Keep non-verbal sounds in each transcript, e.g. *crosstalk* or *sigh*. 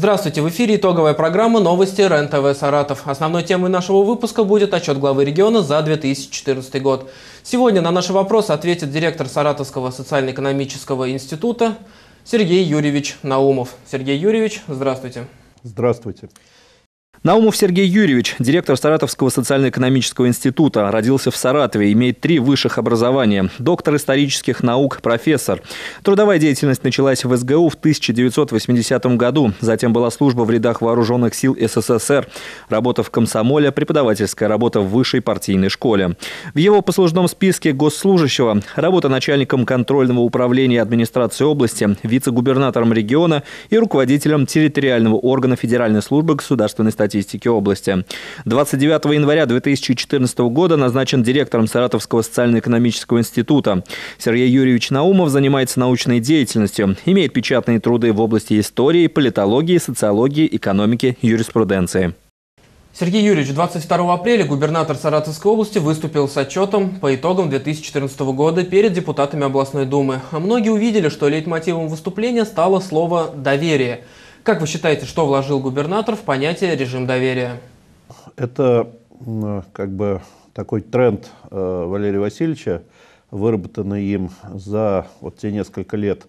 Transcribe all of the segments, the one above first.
Здравствуйте, в эфире итоговая программа «Новости РЕН-ТВ Саратов». Основной темой нашего выпуска будет отчет главы региона за 2014 год. Сегодня на наши вопросы ответит директор Саратовского социально-экономического института Сергей Юрьевич Наумов. Сергей Юрьевич, здравствуйте. Здравствуйте. Здравствуйте. Наумов Сергей Юрьевич, директор Саратовского социально-экономического института, родился в Саратове, имеет три высших образования, доктор исторических наук, профессор. Трудовая деятельность началась в СГУ в 1980 году, затем была служба в рядах вооруженных сил СССР, работа в комсомоле, преподавательская работа в высшей партийной школе. В его послужном списке госслужащего работа начальником контрольного управления администрации области, вице-губернатором региона и руководителем территориального органа Федеральной службы государственной статистики статистики области. 29 января 2014 года назначен директором Саратовского социально-экономического института. Сергей Юрьевич Наумов занимается научной деятельностью, имеет печатные труды в области истории, политологии, социологии, экономики, юриспруденции. Сергей Юрьевич, 22 апреля губернатор Саратовской области выступил с отчетом по итогам 2014 года перед депутатами областной думы. А многие увидели, что лейтмотивом выступления стало слово «доверие». Как вы считаете, что вложил губернатор в понятие режим доверия? Это как бы такой тренд э, Валерия Васильевича, выработанный им за вот те несколько лет,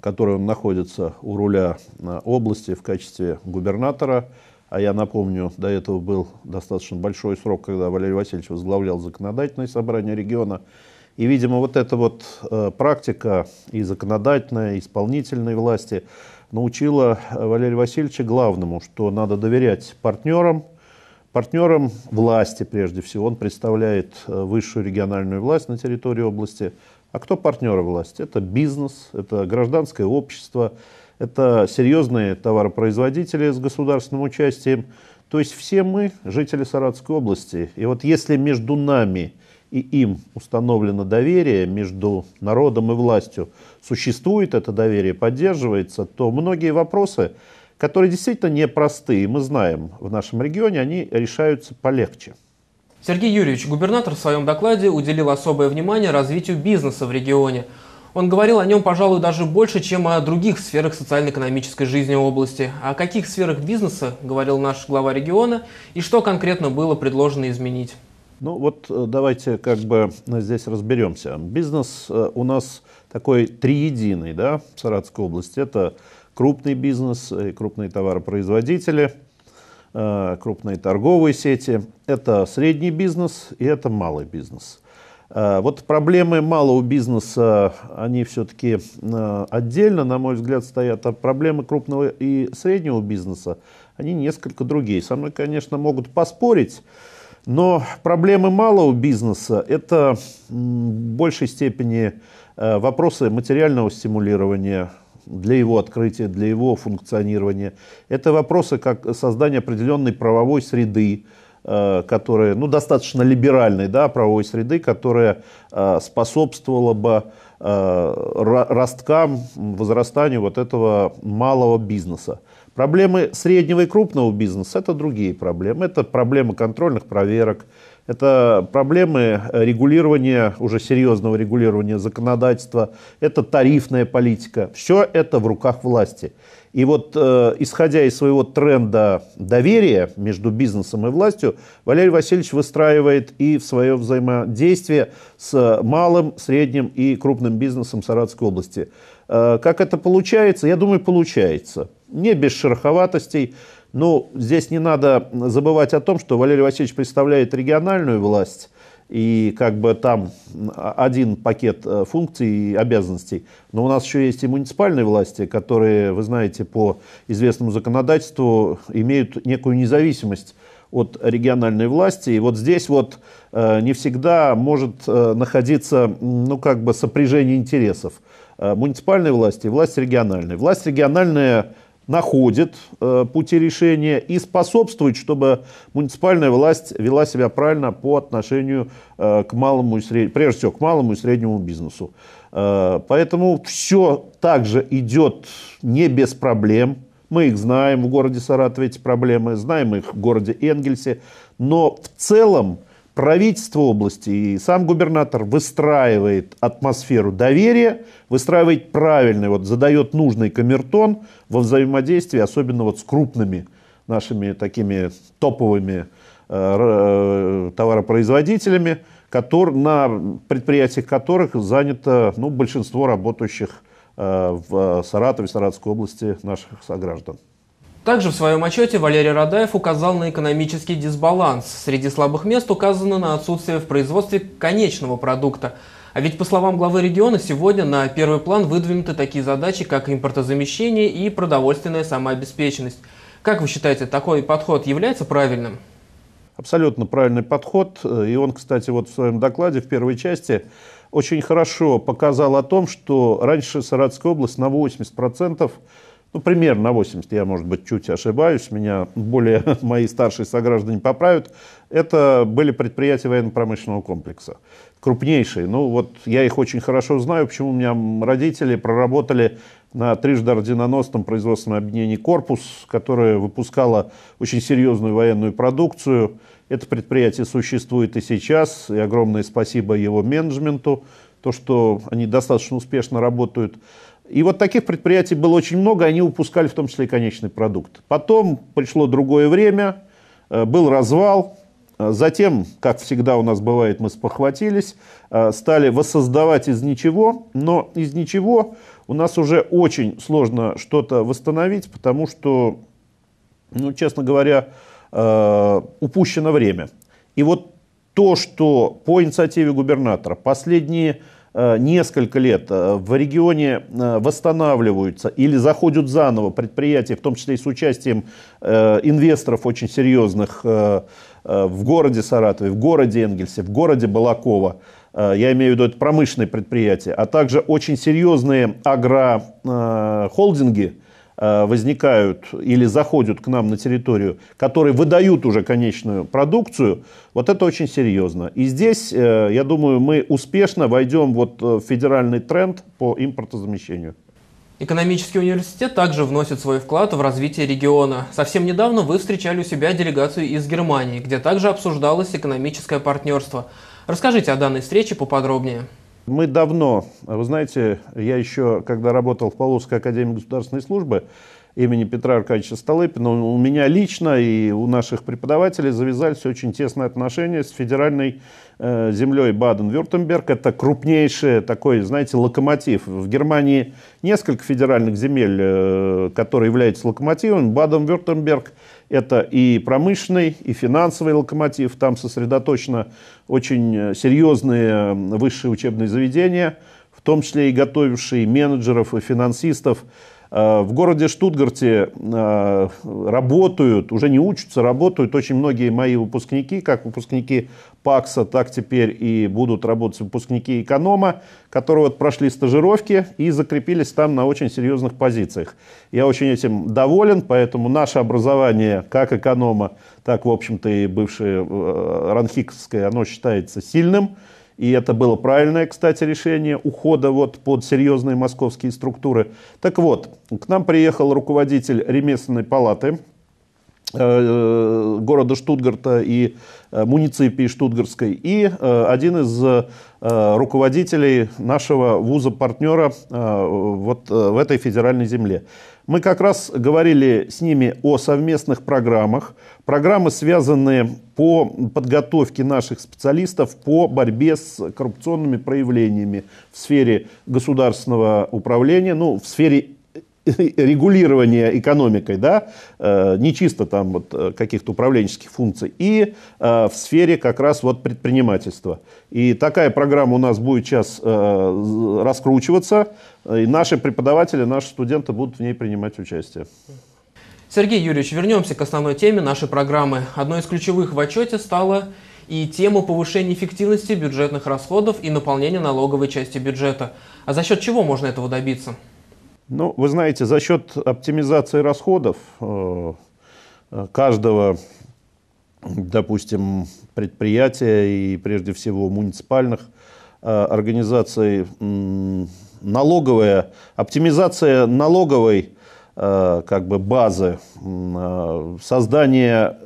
которые он находится у руля э, области в качестве губернатора. А я напомню, до этого был достаточно большой срок, когда Валерий Васильевич возглавлял законодательное собрание региона. И, видимо, вот эта вот э, практика и законодательной, и исполнительной власти – научила э, Валерия Васильевича главному, что надо доверять партнерам, партнерам власти прежде всего. Он представляет э, высшую региональную власть на территории области. А кто партнеры власти? Это бизнес, это гражданское общество, это серьезные товаропроизводители с государственным участием. То есть все мы жители Саратовской области. И вот если между нами и им установлено доверие между народом и властью, существует это доверие, поддерживается, то многие вопросы, которые действительно непростые, мы знаем, в нашем регионе, они решаются полегче. Сергей Юрьевич, губернатор в своем докладе уделил особое внимание развитию бизнеса в регионе. Он говорил о нем, пожалуй, даже больше, чем о других сферах социально-экономической жизни области. О каких сферах бизнеса говорил наш глава региона и что конкретно было предложено изменить? Ну вот э, давайте как бы э, здесь разберемся. Бизнес э, у нас такой триединый, да, в Саратовской области. Это крупный бизнес, крупные товаропроизводители, крупные торговые сети. Это средний бизнес и это малый бизнес. Вот проблемы малого бизнеса, они все-таки отдельно, на мой взгляд, стоят, а проблемы крупного и среднего бизнеса, они несколько другие. Со мной, конечно, могут поспорить, но проблемы малого бизнеса – это в большей степени э, вопросы материального стимулирования, для его открытия, для его функционирования. Это вопросы как создания определенной правовой среды, э, которая, ну, достаточно либеральной, да, правовой среды, которая э, способствовала бы росткам, возрастанию вот этого малого бизнеса. Проблемы среднего и крупного бизнеса – это другие проблемы. Это проблемы контрольных проверок, это проблемы э, регулирования, уже серьезного регулирования законодательства, это тарифная политика. Все это в руках власти. И вот э, исходя из своего тренда доверия между бизнесом и властью, Валерий Васильевич выстраивает и в свое взаимодействие с малым, средним и крупным бизнесом Саратовской области. Э, как это получается? Я думаю, получается не без шероховатостей. Но здесь не надо забывать о том, что Валерий Васильевич представляет региональную власть, и как бы там один пакет э, функций и обязанностей. Но у нас еще есть и муниципальные власти, которые, вы знаете, по известному законодательству имеют некую независимость от региональной власти. И вот здесь вот э, не всегда может э, находиться, ну, как бы сопряжение интересов муниципальной власти и власть региональной. Власть региональная находит э, пути решения и способствует, чтобы муниципальная власть вела себя правильно по отношению э, к малому и среднему, прежде всего к малому и среднему бизнесу. Э, поэтому все также идет не без проблем. Мы их знаем в городе Саратове, эти проблемы, знаем их в городе Энгельсе. Но в целом правительство области и сам губернатор выстраивает атмосферу доверия, выстраивает правильный, вот задает нужный камертон во взаимодействии, особенно вот с крупными нашими такими топовыми э, э товаропроизводителями, который, на предприятиях которых занято ну, большинство работающих э, в Саратове, Саратовской области наших сограждан. Также в своем отчете Валерий Радаев указал на экономический дисбаланс. Среди слабых мест указано на отсутствие в производстве конечного продукта. А ведь, по словам главы региона, сегодня на первый план выдвинуты такие задачи, как импортозамещение и продовольственная самообеспеченность. Как вы считаете, такой подход является правильным? Абсолютно правильный подход. И он, кстати, вот в своем докладе в первой части очень хорошо показал о том, что раньше Саратская область на 80% ну, примерно 80, я, может быть, чуть ошибаюсь, меня более *laughs* мои старшие сограждане поправят, это были предприятия военно-промышленного комплекса. Крупнейшие. Ну, вот я их очень хорошо знаю, почему у меня родители проработали на трижды орденоносном производственном объединении «Корпус», которое выпускало очень серьезную военную продукцию. Это предприятие существует и сейчас, и огромное спасибо его менеджменту, то, что они достаточно успешно работают. И вот таких предприятий было очень много, они упускали в том числе и конечный продукт. Потом пришло другое время, э, был развал, э, затем, как всегда у нас бывает, мы спохватились, э, стали воссоздавать из ничего, но из ничего у нас уже очень сложно что-то восстановить, потому что, ну, честно говоря, упущено время. И вот то, что по инициативе губернатора последние Э, несколько лет э, в регионе э, восстанавливаются или заходят заново предприятия, в том числе и с участием инвесторов очень серьезных в городе Саратове, в городе Энгельсе, в городе Балакова, я имею в виду это промышленные предприятия, а также очень серьезные агрохолдинги, Э, возникают или заходят к нам на территорию, которые выдают уже конечную продукцию, вот это очень серьезно. И здесь, э, я думаю, мы успешно войдем вот э, в федеральный тренд по импортозамещению. Экономический университет также вносит свой вклад в развитие региона. Совсем недавно вы встречали у себя делегацию из Германии, где также обсуждалось экономическое партнерство. Расскажите о данной встрече поподробнее. Мы давно, вы знаете, я еще, когда работал в Павловской академии государственной службы, имени Петра Аркадьевича Столыпина, у меня лично и у наших преподавателей завязались очень тесные отношения с федеральной э, землей Баден-Вюртемберг. Это крупнейший такой, знаете, локомотив. В Германии несколько федеральных земель, э, которые являются локомотивом. Баден-Вюртемберг – это и промышленный, и финансовый локомотив. Там сосредоточено очень э, серьезные э, высшие учебные заведения, в том числе и готовившие менеджеров и финансистов – Э, в городе Штутгарте э, работают, уже не учатся, работают очень многие мои выпускники, как выпускники ПАКСа, так теперь и будут работать выпускники эконома, которые вот прошли стажировки и закрепились там на очень серьезных позициях. Я очень этим доволен, поэтому наше образование как эконома, так, в общем-то, и бывшее э, ранхиковское, оно считается сильным и это было правильное, кстати, решение ухода вот под серьезные московские структуры. Так вот, к нам приехал руководитель ремесленной палаты э, города Штутгарта и э, муниципии Штутгартской, и э, один из руководителей нашего вуза-партнера вот в этой федеральной земле. Мы как раз говорили с ними о совместных программах. Программы связаны по подготовке наших специалистов по борьбе с коррупционными проявлениями в сфере государственного управления, ну, в сфере *laughs* регулирования экономикой, да, э, не чисто там вот э, каких-то управленческих функций, и э, в сфере как раз вот предпринимательства. И такая программа у нас будет сейчас раскручиваться, и наши преподаватели, наши студенты будут в ней принимать участие. Сергей Юрьевич, вернемся к основной теме нашей программы. Одной из ключевых в отчете стало и тему повышения эффективности бюджетных расходов и наполнения налоговой части бюджета. А за счет чего можно этого добиться? Ну, вы знаете, за счет оптимизации расходов э, каждого, допустим, предприятия и прежде всего муниципальных э, организаций налоговая, оптимизация налоговой э, как бы базы, создание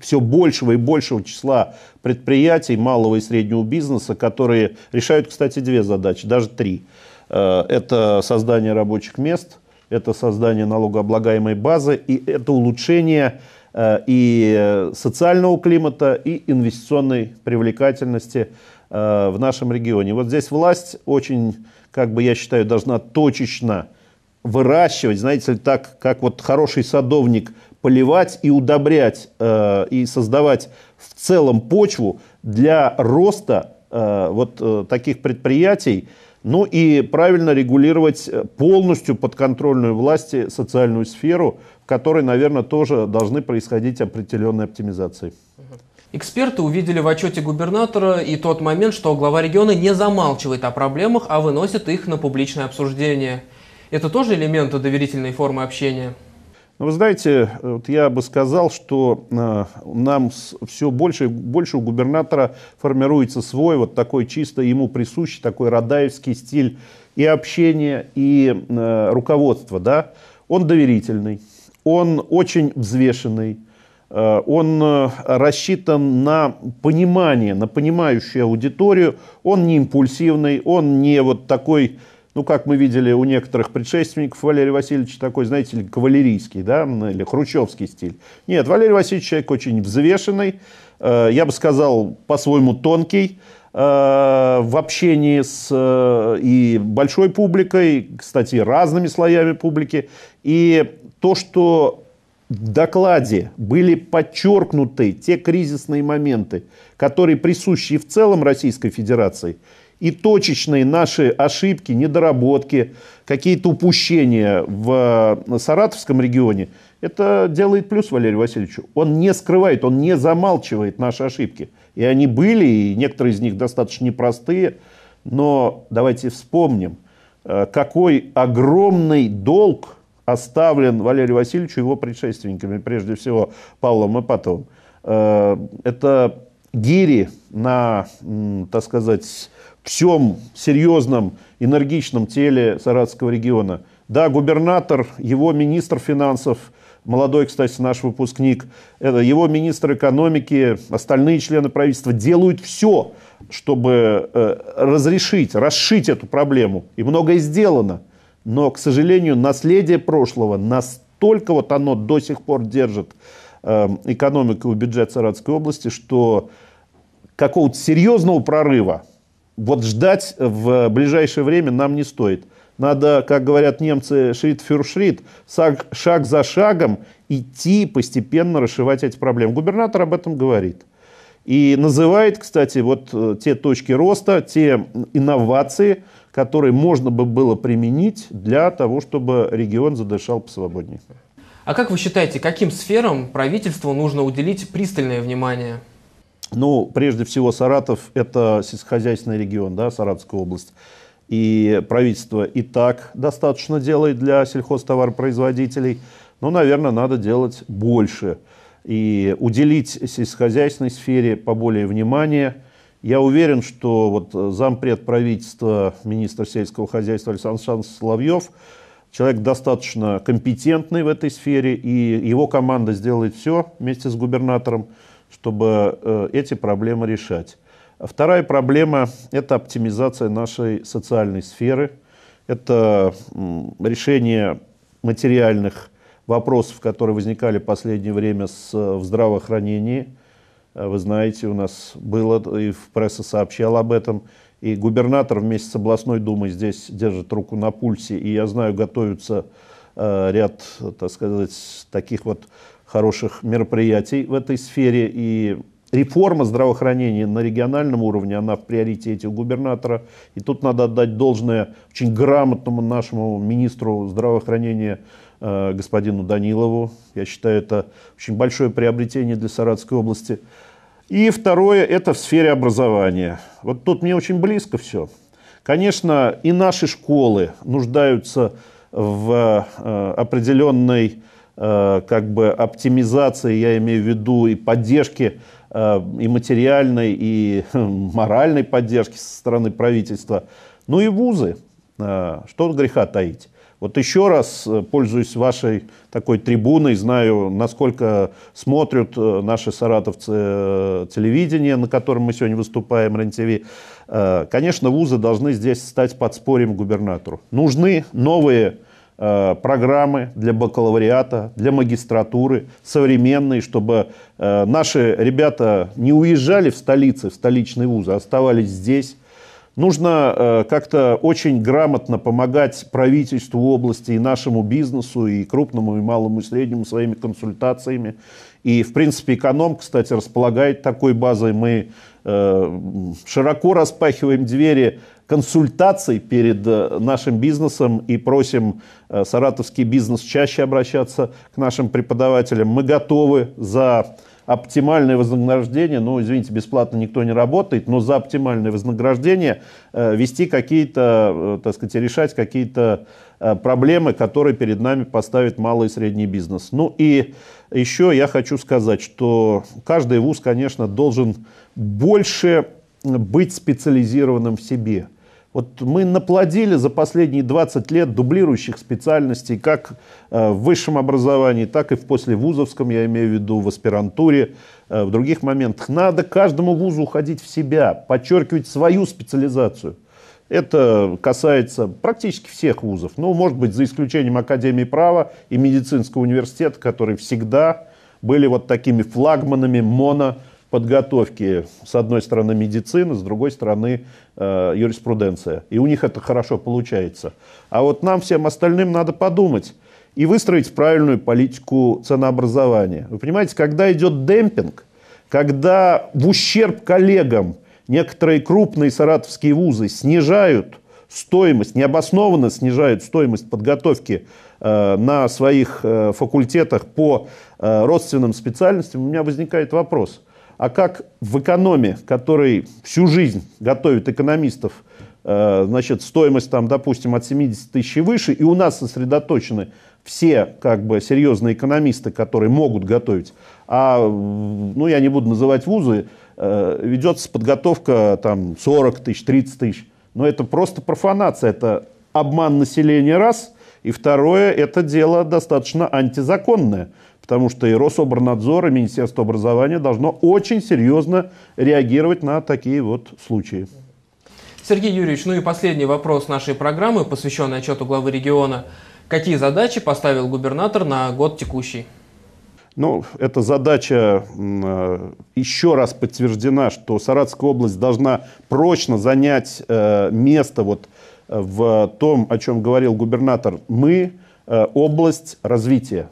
все большего и большего числа предприятий малого и среднего бизнеса, которые решают, кстати, две задачи, даже три – Э, это создание рабочих мест, это создание налогооблагаемой базы и это улучшение э, и социального климата, и инвестиционной привлекательности э, в нашем регионе. Вот здесь власть очень, как бы я считаю, должна точечно выращивать, знаете ли, так, как вот хороший садовник поливать и удобрять, и создавать в целом почву для роста вот таких предприятий, ну и правильно регулировать э, полностью подконтрольную власти социальную сферу, в которой, наверное, тоже должны происходить определенные оптимизации. Эксперты увидели в отчете губернатора и тот момент, что глава региона не замалчивает о проблемах, а выносит их на публичное обсуждение. Это тоже элементы доверительной формы общения? Ну, вы знаете, э, вот я бы сказал, что э, нам все больше и больше у губернатора формируется свой вот такой чисто ему присущий такой радаевский стиль и общения, и э, руководства, да. Он доверительный, он очень взвешенный, э, он э, рассчитан на понимание, на понимающую аудиторию, он не импульсивный, он не вот такой ну, как мы видели у некоторых предшественников Валерия Васильевича, такой, знаете, ли, кавалерийский, да, или хрущевский стиль. Нет, Валерий Васильевич человек очень взвешенный, э, я бы сказал, по-своему тонкий, э, в общении с э, и большой публикой, кстати, разными слоями публики. И то, что в докладе были подчеркнуты те кризисные моменты, которые присущи в целом Российской Федерации, и точечные наши ошибки, недоработки, какие-то упущения в э, Саратовском регионе, это делает плюс Валерию Васильевичу. Он не скрывает, он не замалчивает наши ошибки. И они были, и некоторые из них достаточно непростые. Но давайте вспомним, э, какой огромный долг оставлен Валерию Васильевичу его предшественниками, прежде всего Павлом Ипатовым. Э, это гири на, так сказать, всем серьезном, энергичном теле саратовского региона. Да, губернатор, его министр финансов, молодой, кстати, наш выпускник, это его министр экономики, остальные члены правительства делают все, чтобы э, разрешить, расшить эту проблему. И многое сделано. Но, к сожалению, наследие прошлого настолько вот оно до сих пор держит э, экономику и бюджет Саратовской области, что какого-то серьезного прорыва вот ждать в ближайшее время нам не стоит. Надо, как говорят немцы, шрит фюр шрит, шаг за шагом идти постепенно расшивать эти проблемы. Губернатор об этом говорит. И называет, кстати, вот э, те точки роста, те инновации, которые можно бы было применить для того, чтобы регион задышал посвободнее. А как вы считаете, каким сферам правительству нужно уделить пристальное внимание? Ну, прежде всего, Саратов – это сельскохозяйственный регион, да, Саратовская область. И правительство и так достаточно делает для сельхозтоваропроизводителей. Но, наверное, надо делать больше. И уделить сельскохозяйственной сфере поболее внимания. Я уверен, что вот зампред правительства, министр сельского хозяйства Александр Александрович Соловьев, человек достаточно компетентный в этой сфере, и его команда сделает все вместе с губернатором, чтобы э, эти проблемы решать. Вторая проблема – это оптимизация нашей социальной сферы. Это решение материальных вопросов, которые возникали в последнее время с, в здравоохранении. Э, вы знаете, у нас было, и в прессе сообщал об этом, и губернатор вместе с областной думой здесь держит руку на пульсе, и я знаю, готовится э, ряд, так сказать, таких вот хороших мероприятий в этой сфере. И реформа здравоохранения на региональном уровне, она в приоритете у губернатора. И тут надо отдать должное очень грамотному нашему министру здравоохранения э, господину Данилову. Я считаю, это очень большое приобретение для Саратской области. И второе, это в сфере образования. Вот тут мне очень близко все. Конечно, и наши школы нуждаются в э, определенной Э, как бы оптимизации, я имею в виду и поддержки э, и материальной, и *laughs* моральной поддержки со стороны правительства, ну и вузы. Э, что греха таить? Вот еще раз, пользуюсь вашей такой трибуной, знаю, насколько смотрят наши саратовцы телевидение, на котором мы сегодня выступаем, РЕН-ТВ. Конечно, вузы должны здесь стать подспорьем губернатору. Нужны новые Э, программы для бакалавриата, для магистратуры, современные, чтобы э, наши ребята не уезжали в столицы, в столичные вузы, а оставались здесь. Нужно э, как-то очень грамотно помогать правительству области и нашему бизнесу, и крупному, и малому, и среднему своими консультациями. И, в принципе, эконом, кстати, располагает такой базой. Мы широко распахиваем двери консультаций перед э, нашим бизнесом и просим э, саратовский бизнес чаще обращаться к нашим преподавателям. Мы готовы за оптимальное вознаграждение, ну, извините, бесплатно никто не работает, но за оптимальное вознаграждение э, вести какие-то, так сказать, решать какие-то проблемы, которые перед нами поставит малый и средний бизнес. Ну и еще я хочу сказать, что каждый вуз, конечно, должен больше быть специализированным в себе – вот мы наплодили за последние 20 лет дублирующих специальностей как э, в высшем образовании, так и в послевузовском, я имею в виду, в аспирантуре, э, в других моментах. Надо каждому вузу уходить в себя, подчеркивать свою специализацию. Это касается практически всех вузов, ну, может быть, за исключением Академии права и медицинского университета, которые всегда были вот такими флагманами моно подготовки, с одной стороны, медицины, с другой стороны, э, юриспруденция. И у них это хорошо получается. А вот нам всем остальным надо подумать и выстроить правильную политику ценообразования. Вы понимаете, когда идет демпинг, когда в ущерб коллегам некоторые крупные саратовские вузы снижают стоимость, необоснованно снижают стоимость подготовки э, на своих э, факультетах по э, родственным специальностям, у меня возникает вопрос – а как в экономе, который всю жизнь готовит экономистов, э, значит, стоимость там, допустим, от 70 тысяч и выше, и у нас сосредоточены все как бы серьезные экономисты, которые могут готовить, а, ну, я не буду называть вузы, э, ведется подготовка там 40 тысяч, 30 тысяч, но это просто профанация, это обман населения раз, и второе, это дело достаточно антизаконное, Потому что и Рособорнадзор, и Министерство образования должно очень серьезно реагировать на такие вот случаи. Сергей Юрьевич, ну и последний вопрос нашей программы, посвященный отчету главы региона. Какие задачи поставил губернатор на год текущий? Ну, эта задача э, еще раз подтверждена, что Саратская область должна прочно занять э, место вот э, в том, о чем говорил губернатор. Мы область развития.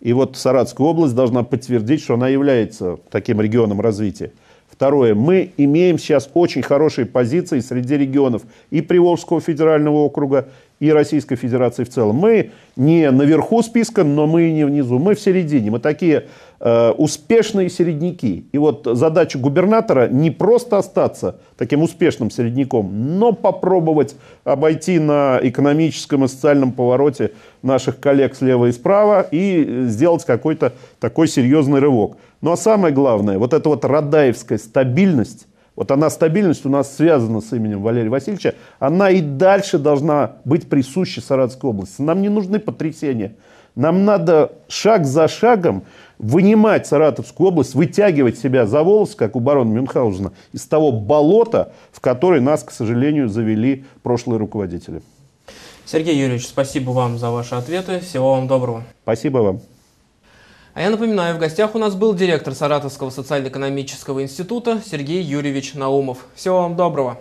И вот Саратовская область должна подтвердить, что она является таким регионом развития. Второе. Мы имеем сейчас очень хорошие позиции среди регионов и Приволжского федерального округа, и Российской Федерации в целом. Мы не наверху списка, но мы не внизу. Мы в середине. Мы такие э, успешные середняки. И вот задача губернатора не просто остаться таким успешным середняком, но попробовать обойти на экономическом и социальном повороте наших коллег слева и справа и сделать какой-то такой серьезный рывок. Ну а самое главное, вот эта вот радаевская стабильность, вот она стабильность у нас связана с именем Валерия Васильевича, она и дальше должна быть присуща Саратовской области. Нам не нужны потрясения. Нам надо шаг за шагом вынимать Саратовскую область, вытягивать себя за волос, как у барона Мюнхгаузена, из того болота, в который нас, к сожалению, завели прошлые руководители. Сергей Юрьевич, спасибо вам за ваши ответы. Всего вам доброго. Спасибо вам. А я напоминаю, в гостях у нас был директор Саратовского социально-экономического института Сергей Юрьевич Наумов. Всего вам доброго!